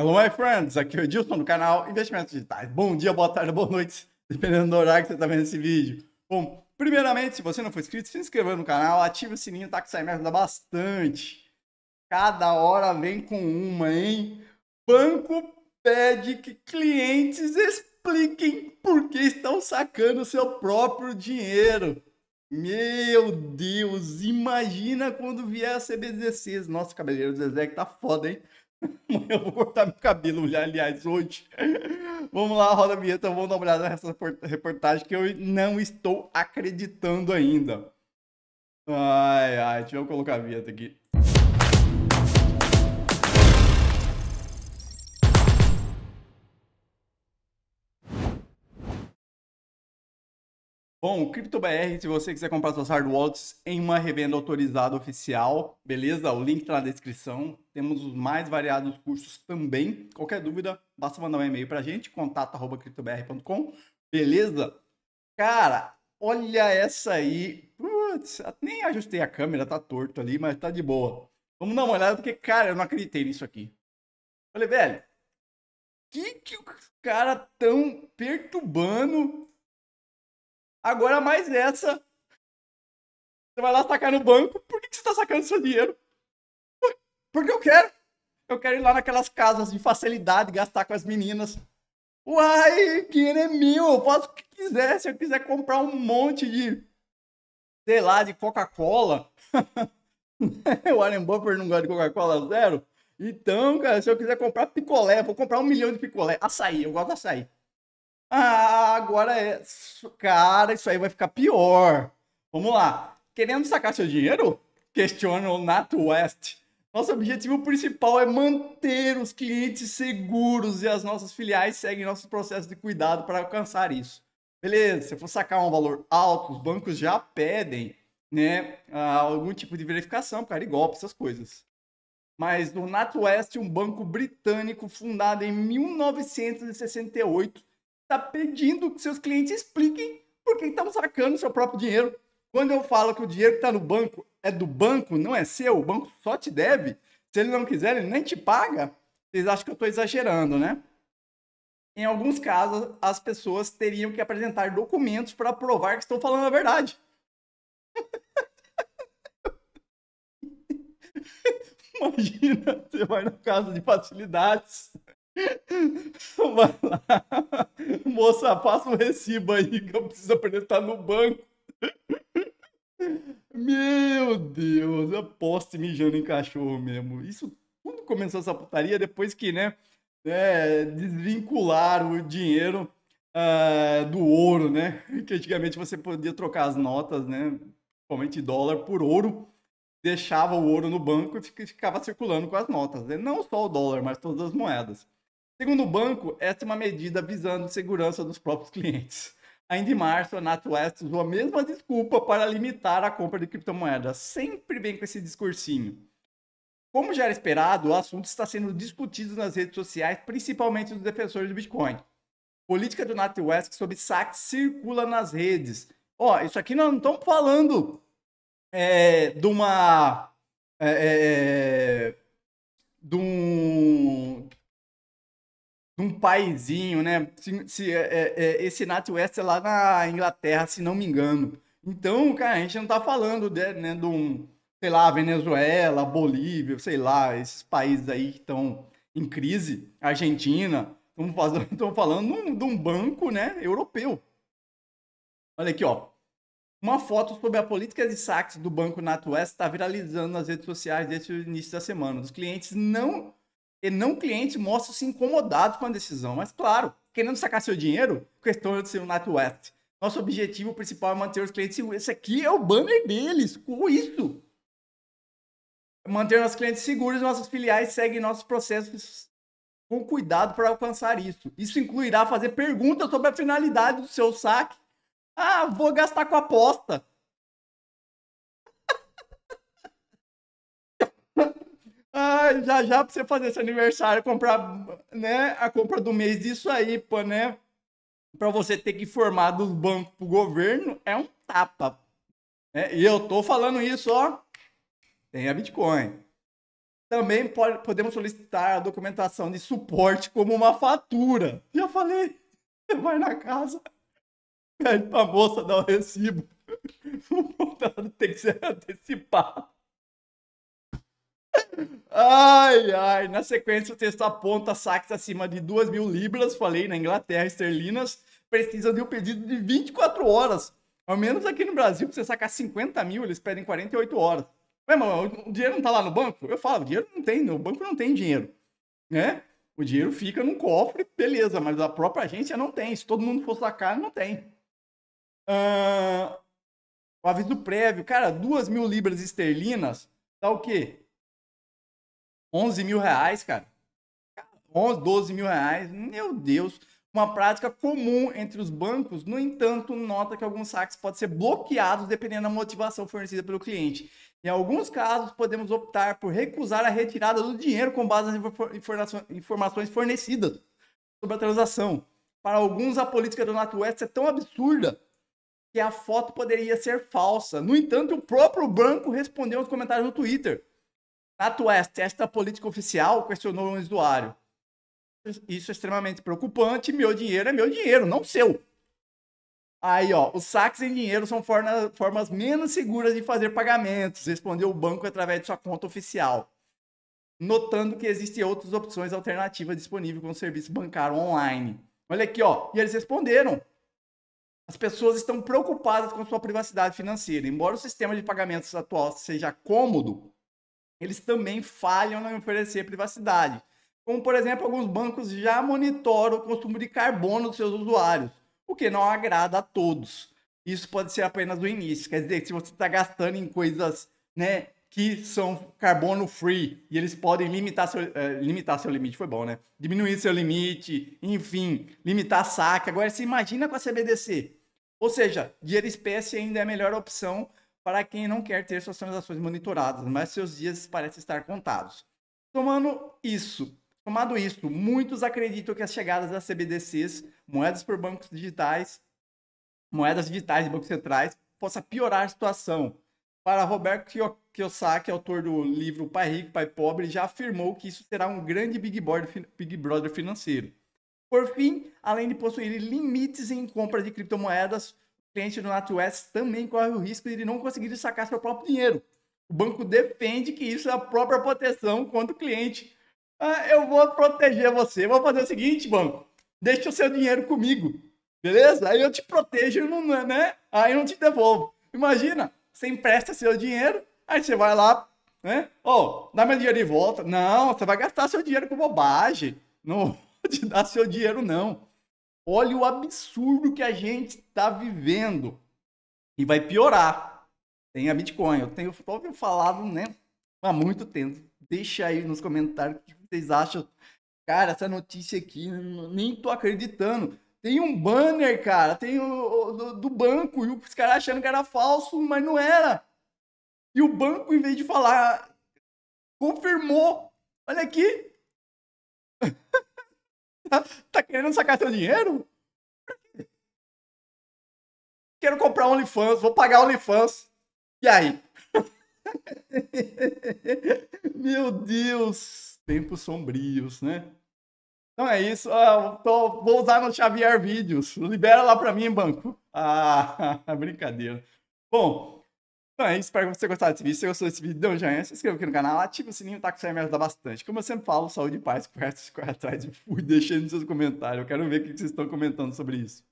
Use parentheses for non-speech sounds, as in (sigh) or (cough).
Hello, my friends! Aqui é o Edilson do canal Investimentos Digitais. Bom dia, boa tarde, boa noite, (laughs) dependendo do horário que você está vendo esse vídeo. Bom, primeiramente, se você não for inscrito, se inscreva no canal, ative o sininho, tá? Que isso aí me ajuda bastante. Cada hora vem com uma, hein? Banco pede que clientes expliquem por que estão sacando seu próprio dinheiro. Meu Deus, imagina quando vier a CBDCs. Nossa, o cabeleireiro do Zezé que tá foda, hein? (laughs) Eu vou cortar meu cabelo, aliás, hoje. Vamos lá, roda a vinheta, vamos dar uma olhada nessa reportagem que eu não estou acreditando ainda. Ai, ai, deixa eu colocar a vinheta aqui. Bom, CryptoBR, se você quiser comprar suas hard wallets em uma revenda autorizada oficial, beleza? O link está na descrição. Temos os mais variados cursos também. Qualquer dúvida, basta mandar um e-mail para a gente, contato.cryptobr.com, beleza? Cara, olha essa aí. Putz, nem ajustei a câmera, tá torto ali, mas tá de boa. Vamos dar uma olhada, porque, cara, eu não acreditei nisso aqui. Falei, velho, que que os caras tão perturbando Agora, mais essa. você vai lá sacar no banco. Por que, que você tá sacando seu dinheiro? Porque eu quero. Eu quero ir lá naquelas casas de facilidade, gastar com as meninas. Uai, dinheiro é meu, eu faço o que quiser. Se eu quiser comprar um monte de, sei lá, de Coca-Cola. (laughs) o Warren Buffer não gosta de Coca-Cola zero. Então, cara, se eu quiser comprar picolé, vou comprar um milhão de picolé. Açaí, eu gosto de açaí. Ah, agora é. Cara, isso aí vai ficar pior. Vamos lá. Querendo sacar seu dinheiro? Questiona o Nato West. Nosso objetivo principal é manter os clientes seguros e as nossas filiais seguem nosso processo de cuidado para alcançar isso. Beleza, se for sacar um valor alto, os bancos já pedem né, ah, algum tipo de verificação, cara, igual para essas coisas. Mas no NatWest, um banco britânico fundado em 1968, está pedindo que seus clientes expliquem por que estão sacando seu próprio dinheiro. Quando eu falo que o dinheiro que está no banco é do banco, não é seu, o banco só te deve. Se ele não quiser, ele nem te paga. Vocês acham que eu estou exagerando, né? Em alguns casos, as pessoas teriam que apresentar documentos para provar que estão falando a verdade. (laughs) Imagina, você vai na casa de facilidades (laughs) Vai lá. Moça, passa o um recibo aí que eu preciso aprender a estar no banco. Meu Deus, eu posso mijando em cachorro mesmo. Isso tudo começou essa putaria, depois que, né, é, desvincularam o dinheiro uh, do ouro, né? (laughs) Que antigamente você podia trocar as notas, né? Principalmente dólar por ouro, deixava o ouro no banco e ficava circulando com as notas. Né? Não só o dólar, mas todas as moedas. Segundo o banco, essa é uma medida visando segurança dos próprios clientes. Ainda em março, a NatWest usou a mesma desculpa para limitar a compra de criptomoedas. Sempre vem com esse discursinho. Como já era esperado, o assunto está sendo discutido nas redes sociais, principalmente dos defensores do Bitcoin. Política do NatWest sobre saques circula nas redes. Ó, oh, isso aqui nós não estamos falando é, de uma. É, é, é de um um paizinho, né? Se, se é, é, é esse Nat West é lá na Inglaterra, se não me engano. Então, cara, a gente não tá falando de, né, de um, sei lá, Venezuela, Bolívia, sei lá, esses países aí que estão em crise, Argentina, estamos (laughs) falando de um banco, né, europeu. Olha aqui, ó. Uma foto sobre a política de saques do banco NatWest está viralizando nas redes sociais desde o início da semana. Os clientes não e não clientes mostram-se incomodados com a decisão, mas claro, querendo sacar seu dinheiro, questão é de ser um NatWest. Nosso objetivo principal é manter os clientes seguros. Esse aqui é o banner deles, com isso. Manter nossos clientes seguros, nossas filiais seguem nossos processos com cuidado para alcançar isso. Isso incluirá fazer perguntas sobre a finalidade do seu saque. Ah, vou gastar com aposta. já, já, para pra você fazer esse aniversário, comprar, né, a compra do mês disso aí, pô, né? Pra você ter que formar dos bancos pro governo, é um tapa. Né? E eu tô falando isso, ó, tem a Bitcoin. Também pode, podemos solicitar a documentação de suporte como uma fatura. Já falei, você vai na casa, pede pra moça dar (laughs) o recibo. O contrato tem que ser antecipado. Ai, ai. Na sequência, o texto aponta saques acima de 2 mil libras, falei, na Inglaterra, esterlinas, precisa de um pedido de 24 horas. Ao menos aqui no Brasil, pra você sacar 50 mil, eles pedem 48 horas. Ué, mas o dinheiro não tá lá no banco? Eu falo, o dinheiro não tem, o banco não tem dinheiro. Né? O dinheiro fica num cofre, beleza, mas a própria agência não tem. Se todo mundo for sacar, não tem. Uh, o aviso prévio, cara, 2 mil libras esterlinas dá tá o quê? 11 mil reais, cara. 11, 12 mil reais, meu Deus. Uma prática comum entre os bancos, no entanto, nota que alguns saques podem ser bloqueados dependendo da motivação fornecida pelo cliente. Em alguns casos, podemos optar por recusar a retirada do dinheiro com base nas informações fornecidas sobre a transação. Para alguns, a política do NatWest é tão absurda que a foto poderia ser falsa. No entanto, o próprio banco respondeu aos comentários no Twitter Nato West, é, esta política oficial, questionou um usuário. Isso é extremamente preocupante. Meu dinheiro é meu dinheiro, não seu. Aí, ó, os saques em dinheiro são forna, formas menos seguras de fazer pagamentos, respondeu o banco através de sua conta oficial. Notando que existem outras opções alternativas disponíveis com o serviço bancário online. Olha aqui, ó, e eles responderam. As pessoas estão preocupadas com sua privacidade financeira. Embora o sistema de pagamentos atual seja cômodo, eles também falham em oferecer privacidade. Como, por exemplo, alguns bancos já monitoram o consumo de carbono dos seus usuários, o que não agrada a todos. Isso pode ser apenas o início. Quer dizer, se você está gastando em coisas né, que são carbono free e eles podem limitar seu, eh, limitar seu limite, foi bom, né? Diminuir seu limite, enfim, limitar saque. Agora, se imagina com a CBDC. Ou seja, dinheiro espécie ainda é a melhor opção para quem não quer ter suas transações monitoradas, mas seus dias parecem estar contados. Tomando isso, tomado isso, muitos acreditam que as chegadas das CBDCs, moedas por bancos digitais, moedas digitais de bancos centrais, possa piorar a situação. Para Roberto Kiyosaki, autor do livro Pai Rico, Pai Pobre, já afirmou que isso será um grande Big Brother, Big Brother financeiro. Por fim, além de possuir limites em compra de criptomoedas, cliente do NatWest também corre o risco de ele não conseguir sacar seu próprio dinheiro. O banco defende que isso é a própria proteção contra o cliente. Ah, eu vou proteger você. vou fazer o seguinte, banco. Deixa o seu dinheiro comigo. Beleza? Aí eu te protejo, não, é, né? Aí eu não te devolvo. Imagina, você empresta seu dinheiro, aí você vai lá, né? Ô, oh, dá meu dinheiro de volta. Não, você vai gastar seu dinheiro com bobagem. Não (laughs) vou te dar seu dinheiro, não. Olha o absurdo que a gente está vivendo. E vai piorar. Tem a Bitcoin. Eu tenho falado, né? Há muito tempo. Deixa aí nos comentários o que vocês acham. Cara, essa notícia aqui, né, nem tô acreditando. Tem um banner, cara. Tem o, do, do banco. E os caras achando que era falso, mas não era. E o banco, em vez de falar, confirmou. Olha aqui. (laughs) (laughs) tá querendo sacar seu dinheiro? Quero comprar OnlyFans, vou pagar OnlyFans. E aí? (laughs) Meu Deus! Tempos sombrios, né? Então é isso. Ah, tô, vou usar no Xavier Vídeos. Libera lá para mim, banco. Ah, (laughs) brincadeira. Bom, então é isso, espero que você gostado desse vídeo. Se você gostou desse vídeo, dê um joinha, se inscreva aqui no canal, ative o sininho, tá que isso aí me ajuda bastante. Como eu sempre falo, saúde e paz, correto, corre atrás e fui (laughs) deixando seus comentários. Eu quero ver o que vocês estão comentando sobre isso.